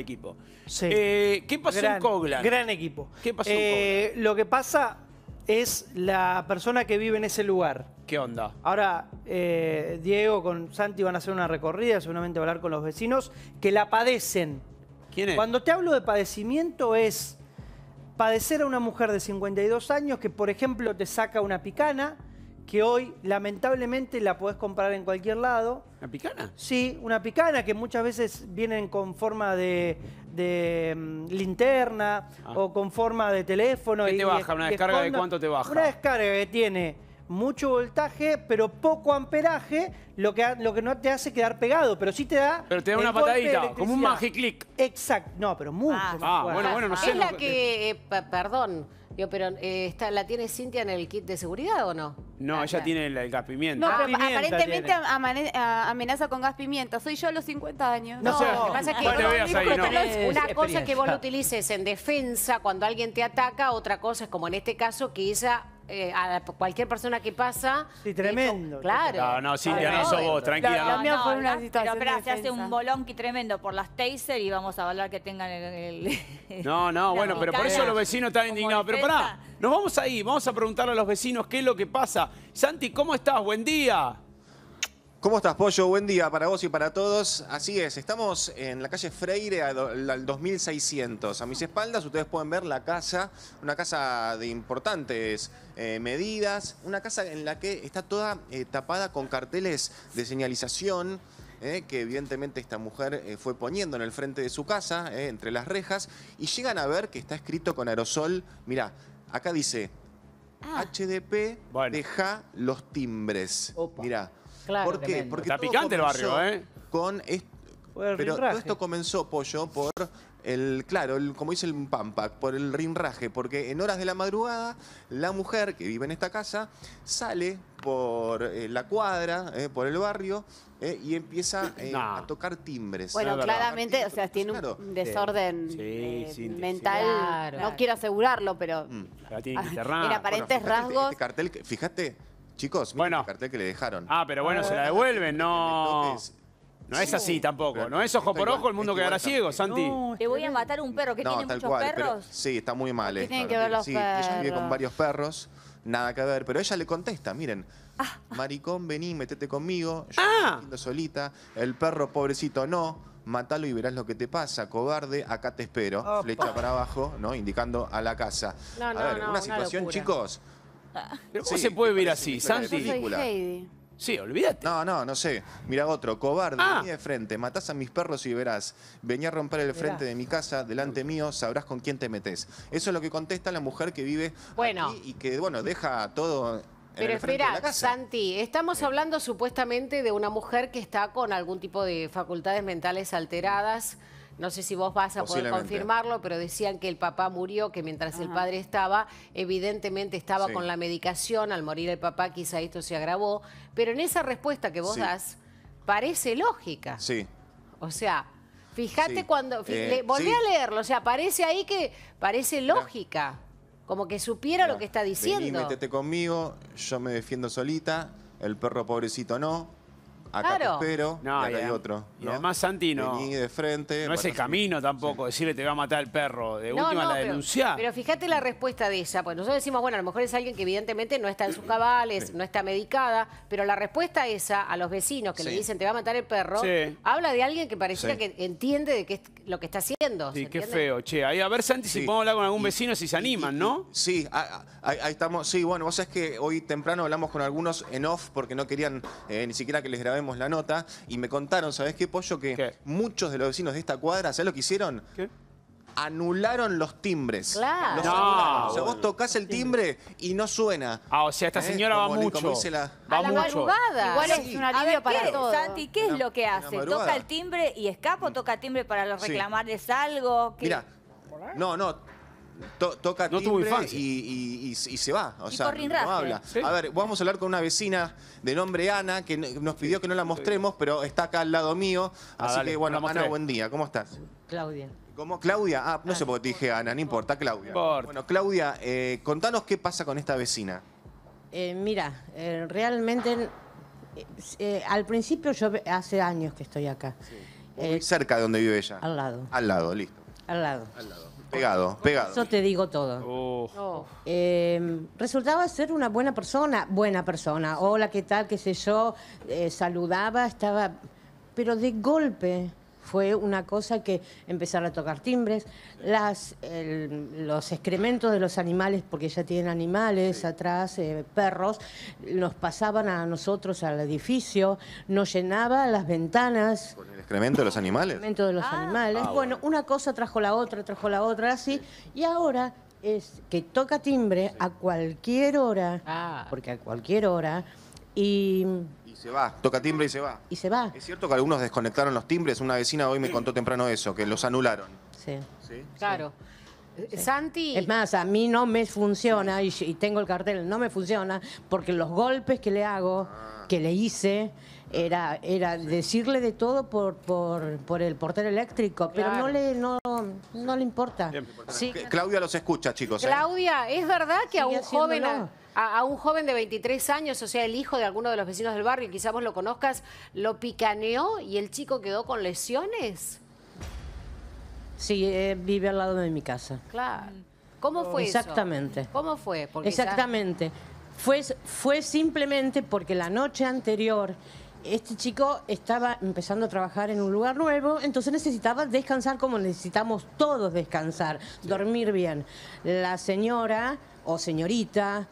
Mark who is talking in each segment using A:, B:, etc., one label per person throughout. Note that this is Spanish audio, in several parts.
A: equipo. Eh, ¿Qué pasó en Koglan? Gran equipo. ¿Qué
B: pasó en eh, Lo que pasa es la persona que vive en ese lugar. ¿Qué onda? Ahora, eh, Diego con Santi van a hacer una recorrida, seguramente hablar con los vecinos, que la padecen. ¿Quién es? Cuando te hablo de padecimiento es padecer a una mujer de 52 años que, por ejemplo, te saca una picana que hoy lamentablemente la podés comprar en cualquier lado. ¿Una picana? Sí, una picana que muchas veces vienen con forma de, mm, linterna ah. o con forma de teléfono. ¿Qué te baja? ¿Una descarga de cuánto te baja? Una descarga que tiene mucho voltaje, pero poco amperaje, lo que, lo que no te hace quedar pegado, pero sí te da... Pero te da una patadita, como un magic click. Exacto, no, pero mucho. Ah, ah bueno, bueno, no ah, sé. Es la
C: que, eh, perdón yo, pero eh, está, ¿la tiene Cintia en el kit de seguridad o no?
A: No, ah, ella tiene el, gas pimienta. No, ah, aparentemente
C: amenaza con gas pimienta. Soy yo a los 50 años. No, Lo que pasa es que una cosa es que vos lo utilices en defensa cuando alguien te ataca, otra cosa es como en este caso que ella eh, a cualquier persona que pasa.
B: Sí, tremendo. claro. No, no, Cintia,
A: no sos vos, tranquila.
D: pero, se hace un
C: bolonqui tremendo
D: por las taser y vamos a hablar que tengan el...
A: no, no, bueno, pero por eso los vecinos están indignados. Pero pará, nos vamos ahí, vamos a preguntarle a los vecinos qué es lo que pasa. Santi, ¿cómo estás? Buen día.
E: ¿Cómo estás, Pollo? Buen día para vos y para todos. Así es, estamos en la calle Freire al 2600. A mis espaldas ustedes pueden ver la casa, una casa de importantes eh, medidas, una casa en la que está toda eh, tapada con carteles de señalización. Eh, que evidentemente esta mujer fue poniendo en el frente de su casa, entre las rejas, y llegan a ver que está escrito con aerosol, mirá, acá dice, HDP ah. deja los timbres. Opa. Mirá, porque Está picante el barrio, ¿eh? Con esto, pero todo esto comenzó, Pollo, por el, claro, como dice el Pampac, por el rinraje, porque en horas de la madrugada la mujer que vive en esta casa sale por eh, la cuadra, eh, por el barrio, eh, y empieza a tocar timbres. Bueno, claramente,
C: o sea, tiene un desorden
E: mental.
C: No quiero asegurarlo, pero...
E: Mm. Tiene ah, que a, en aparentes rasgos... cartel, fíjate Chicos, Bueno. el que le dejaron. Ah, pero bueno, se la ah,
A: devuelven, no. No es así tampoco, no es ojo por ojo, el mundo quedará ciego, Santi.
D: Te voy a matar un perro que tiene muchos perros.
A: sí, está muy mal tienen que ver los sí, ella vive con varios
E: perros, nada que ver, pero ella le contesta, miren, ah. maricón, vení, metete conmigo, yo ah. solita, el perro pobrecito no. Matalo y verás lo que te pasa, cobarde, acá te espero. Flecha para abajo, ¿no? Indicando a la casa. No, no, no, una situación, chicos,
A: cómo se puede ver así, Santi?
E: Sí, olvídate. No, no, no sé. Mira otro, cobarde, ah. de frente, matás a mis perros y verás. Vení a romper el frente de mi casa, delante mío, sabrás con quién te metes. Eso es lo que contesta la mujer que vive Bueno. y que, bueno, deja todo Pero espera, Santi,
C: estamos hablando supuestamente de una mujer que está con algún tipo de facultades mentales alteradas no sé si vos vas a poder confirmarlo, pero decían que el papá murió, que mientras el padre estaba, evidentemente estaba con la medicación, al morir el papá quizá esto se agravó, pero en esa respuesta que vos das, parece lógica. Sí. O sea, fíjate cuando... Eh, volví a leerlo, o sea, parece ahí que parece lógica. Como que supiera lo que está diciendo. Vení, métete
E: conmigo, yo me defiendo solita, el perro pobrecito no,
A: Acá claro. pero hay otro. Y además Santi no, de frente. No es el camino tampoco, decirle te va a matar el perro. De última la denuncia. Pero,
C: fíjate la respuesta de ella. Pues nosotros decimos, bueno, a lo mejor es alguien que evidentemente no está en sus cabales, no está medicada, pero la respuesta esa a los vecinos que le dicen te va a matar el perro, habla de alguien que pareciera que entiende de qué es lo que está haciendo. Sí, qué feo,
A: che. Ahí a ver, Santi, si podemos hablar con algún vecino, si se animan, ¿no? sí, ahí,
E: estamos. Sí, bueno, vos sabés que hoy temprano hablamos con algunos en off porque no querían eh, ni siquiera que les grabemos la nota, y me contaron, ¿sabes qué, Pollo? Que muchos de los vecinos de esta cuadra, ¿sabes lo que hicieron? ¿Qué? anularon los timbres. Claro. Los no, O sea, vos tocas el timbre y no suena. Ah, o sea, esta ¿Eh? señora va mucho. a la madrugada. Igual es un alivio para todos.
D: ¿qué es lo que hace? ¿Toca el timbre y escapa o toca el timbre para reclamarles sí. algo?
E: ¿Qué? Mira, no, no, toca Y, se va. O sea, no habla. A ver, vamos a hablar con una vecina de nombre Ana que nos pidió que no la mostremos, pero está acá al lado mío. Ah, así que bueno, Ana, buen día. ¿Cómo estás? Claudia. ¿Cómo? Claudia, ah, no ah. sé por qué te dije Ana, no importa, Claudia. Bueno, Claudia, eh, contanos qué pasa con esta vecina.
D: Eh, mira, eh, realmente al principio yo hace años que estoy acá.
E: cerca de donde vive ella. Al lado. Al lado, listo. Al
D: lado. Al lado.
E: Pegado, pegado. Eso te
D: digo todo. Oh. Em, resultaba ser una buena persona, buena persona. Hola, ¿qué tal? ¿Qué sé yo? Eh, saludaba, estaba... Pero de golpe fue una cosa que empezaron a tocar timbres, los excrementos de los animales, porque ya tienen animales atrás, eh, perros, nos pasaban a nosotros al edificio, nos llenaba las ventanas. ¿Con
E: el excremento de los animales? El
D: excremento de los ah. animales. Ah, bueno, una cosa trajo la otra, trajo la otra, así. Y ahora es que toca timbre a cualquier hora, ah. porque a cualquier hora, y y se va,
E: toca timbre y se va. Y se va. Es cierto que algunos desconectaron los timbres, una vecina hoy me contó temprano eso, que los anularon.
C: Sí. Claro. Eh, Santi. Es
D: más, a mí no me funciona, y, tengo el cartel, no me funciona, porque los golpes que le hago, ah. que le hice, era, era decirle de todo por, por, por el portero eléctrico, pero no le, no,
C: le importa.
E: sí. Claudia los escucha, chicos. ¿eh?
C: Claudia, ¿es verdad que a un joven. A, un joven de 23 años, o sea, el hijo de alguno de los vecinos del barrio, quizás vos lo conozcas, lo picaneó y el chico quedó con lesiones.
D: Sí, eh, vive al lado de mi casa.
C: Claro. ¿Cómo fue Exactamente. ¿Cómo fue? Exactamente.
D: Fue, fue simplemente porque la noche anterior este chico estaba empezando a trabajar en un lugar nuevo, entonces necesitaba descansar como necesitamos todos descansar, dormir bien. La señora o señorita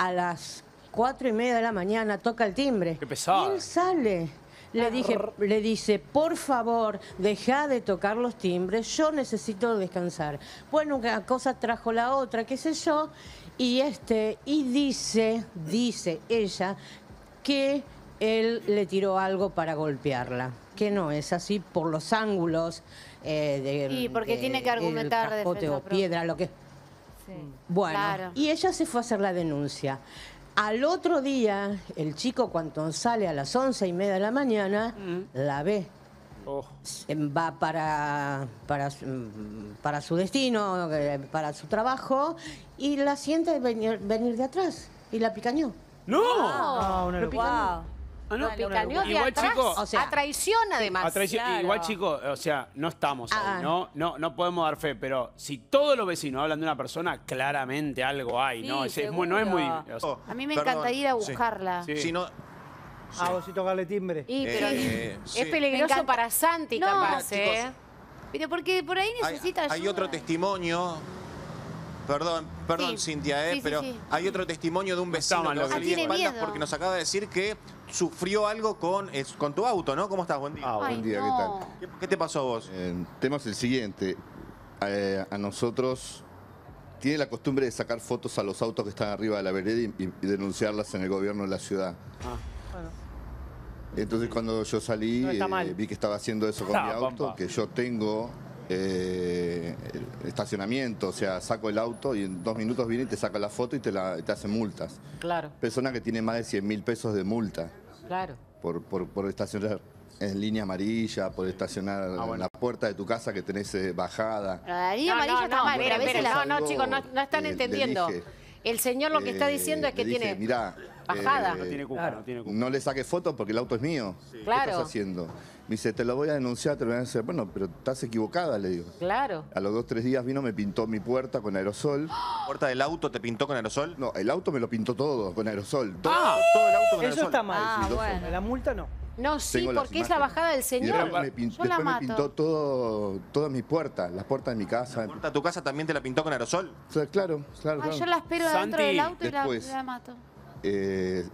D: a las cuatro y media de la mañana, toca el timbre. Qué pesado. él sale. Le, ah, dije, le dice, por favor, deja de tocar los timbres, yo necesito descansar. Bueno, una cosa trajo la otra, qué sé yo, y este, y dice, dice ella, que él le tiró algo para golpearla, que no es así por los ángulos eh, de, y porque tiene que argumentar piedra, lo que bueno, y ella se fue a hacer la denuncia. Al otro día, el chico cuando sale a las once y media de la mañana, mm. la ve. Oh. Va para, para, su mm, destino, eh, para su trabajo, y la siente venir, de atrás y la picañó. ¡No! no,
A: Ah, igual,
C: chico, o sea, a traición además. Igual,
A: chico o sea, no estamos ah, ahí, ah. ¿no? ¿no? No podemos dar fe, pero si todos los vecinos hablan de una persona, claramente algo hay, ¿no? no es muy... Oh, a mí me encantaría ir a buscarla. Si no,
B: Ah, vos eh, eh, sí tocarle timbre. es
C: peligroso para Santi, no, capaz, ¿eh? pero porque por
B: ahí necesita hay, otro
E: testimonio. Perdón, perdón, Cintia, ¿eh? pero hay otro testimonio de un vecino que porque nos acaba de decir que sufrió algo con, eh, con tu auto, ¿no? ¿Cómo estás? Buen día. Ah, buen día, ¿qué tal? ¿Qué, te pasó a vos? Eh, el tema es el siguiente.
F: Eh, a nosotros tiene la costumbre de sacar fotos a los autos que están arriba de la vereda y, denunciarlas en el gobierno de la ciudad. Ah, Entonces cuando yo salí, vi que estaba haciendo eso con mi auto, que yo tengo estacionamiento, o sea, saco el auto y en dos minutos viene y te saca la foto y te, la, te hacen multas. Claro. Persona que tiene más de 100 mil pesos de multa. Por, por, por estacionar en línea amarilla, por estacionar ah, en la puerta de tu casa que tenés eh, bajada.
C: La no, amarilla no, eh, está No, chicos, no, están entendiendo. el señor lo que eh, está diciendo es que tiene... Mirá, Bajada. no tiene
F: no tiene No le saque fotos porque el auto es mío. Sí. Claro. ¿Qué estás haciendo? Me dice, te lo voy a denunciar, te lo voy a decir. Bueno, pero estás equivocada, le digo. Claro. A los dos, tres días vino, me pintó mi puerta con aerosol. ¿La
E: puerta del auto te pintó con aerosol?
F: No, el auto me lo pintó todo con aerosol. Ah, todo, ah, todo el auto con aerosol. Eso está mal. Ah, bueno.
B: La multa no.
C: No, sí, porque es la bajada del señor. después me, pintó,
E: todo, todas mis puertas, las puertas de mi casa. puerta de tu casa también te la pintó con aerosol? claro, claro, Ah, yo la espero dentro del auto y la mato. Eh,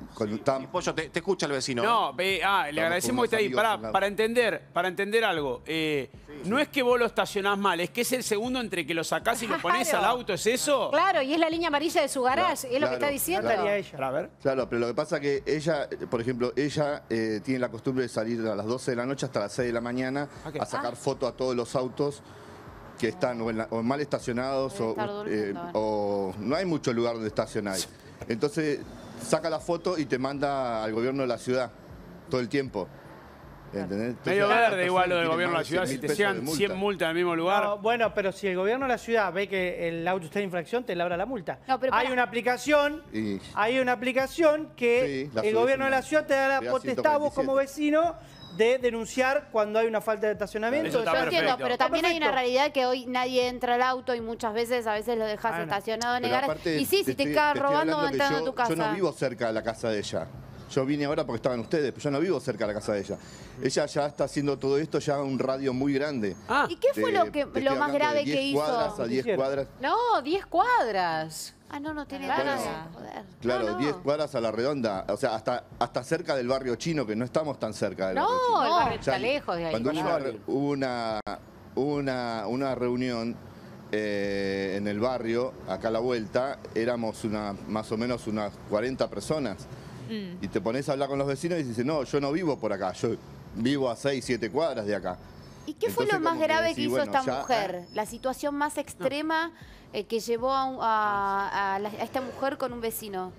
E: te, escucha el vecino. No,
A: ah, le agradecemos que esté ahí. Para, entender, para entender algo, eh, no es que vos lo estacionás mal, es que es el segundo entre que lo sacás y lo pones al auto, ¿es eso?
C: Claro, y es la línea amarilla de su garage, es lo que está diciendo.
F: Claro. ver. claro, pero lo que pasa es que ella, por ejemplo, ella eh, tiene la costumbre de salir a las 12 de la noche hasta las 6 de la mañana a sacar fotos ah. foto a todos los autos que están o, mal estacionados o, o, no hay mucho lugar donde estacionar. Entonces, saca la foto y te manda al gobierno de la ciudad todo el tiempo. Medio verde igual lo del gobierno de la ciudad, si te llegan 100
B: multas en el mismo lugar. bueno, pero si el gobierno de la ciudad ve que el auto está en infracción, te labra la multa. hay una aplicación, hay una aplicación que el gobierno de la ciudad te da la potestad vos como vecino de denunciar cuando hay una falta de estacionamiento. Yo entiendo, pero también hay una realidad
C: que hoy nadie entra al auto y muchas veces a veces lo dejas ah, estacionado en el Y sí, si te, quedas robando o entrando a tu casa. Yo no vivo
F: cerca de la casa de ella. Yo vine ahora porque estaban ustedes, pero yo no vivo cerca de la casa de ella. Ella ya está haciendo todo esto ya un radio muy grande. Ah. ¿Y qué fue lo, que, lo más grave que hizo? 10 cuadras.
C: No, 10 cuadras. Ah, no, no tiene nada.
F: Claro, 10 cuadras a la redonda. O sea, hasta, hasta cerca del barrio chino, que no estamos tan cerca del no, barrio chino. el barrio está lejos de ahí. Cuando hubo una, una, una, reunión eh, en el barrio, acá a la vuelta, éramos una, más o menos unas 40 personas. Mm. Y te pones a hablar con los vecinos y dices, no, yo no vivo por acá, yo vivo a 6, 7 cuadras de acá.
C: ¿Y qué fue lo más grave que, hizo esta ¿eh? mujer? La situación más extrema eh, que llevó a, esta mujer con un vecino.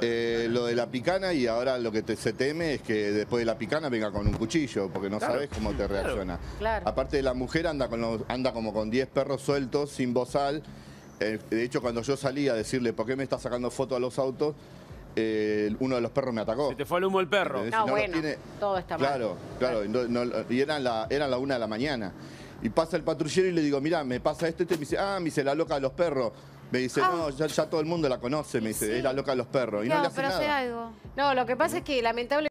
F: Eh, lo de la picana y ahora lo que se teme es que después de la picana venga con un cuchillo, porque no sabes cómo te reacciona. Aparte de la mujer anda, como con 10 perros sueltos, sin bozal. de hecho, cuando yo salí a decirle por qué me está sacando foto a los autos, uno de los perros me atacó. Se te fue el humo el perro. No, bueno,
C: todo está mal. Claro,
F: claro. y eran la, la una de la mañana. Y pasa el patrullero y le digo, mira me pasa esto, este. Me dice, ah, me dice, la loca de los perros. Me dice, ah. no, ya, todo el mundo la conoce, me dice, es la loca de los perros. Y no, le hace pero
C: algo. No, lo que pasa es que lamentablemente...